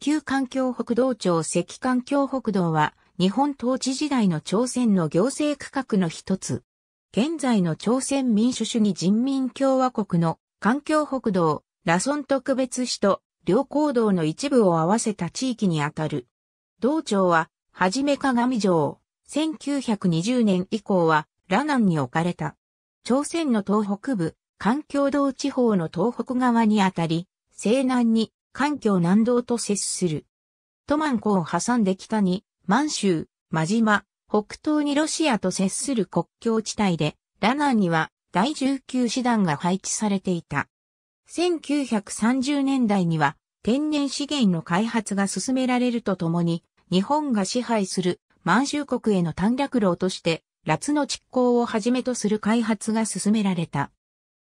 旧環境北道庁赤環境北道は、日本統治時代の朝鮮の行政区画の一つ。現在の朝鮮民主主義人民共和国の環境北道、ラソン特別市と両行道の一部を合わせた地域にあたる。道庁は、はじめ鏡城、1920年以降は、ラナンに置かれた。朝鮮の東北部、環境道地方の東北側にあたり、西南に環境南道と接する。トマン湖を挟んで北に、満州、真島、北東にロシアと接する国境地帯で、ラナンには第19師団が配置されていた。1930年代には天然資源の開発が進められるとともに、日本が支配する満州国への短絡路として、ラツの蓄行をはじめとする開発が進められた。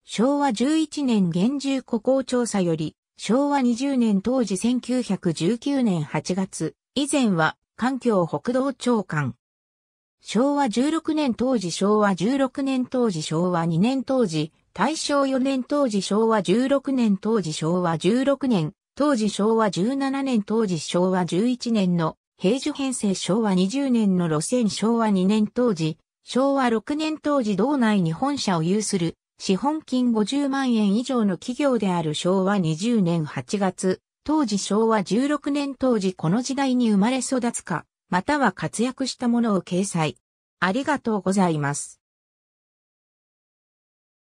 昭和11年現住古港調査より、昭和20年当時1919年8月、以前は環境北道長官。昭和16年当時昭和16年当時昭和2年当時、大正4年当時昭和16年当時昭和16年、当時昭和17年当時昭和11年の平時編成昭和20年の路線昭和2年当時、昭和6年当時道内に本社を有する資本金50万円以上の企業である昭和20年8月、当時昭和16年当時この時代に生まれ育つか、または活躍したものを掲載。ありがとうございます。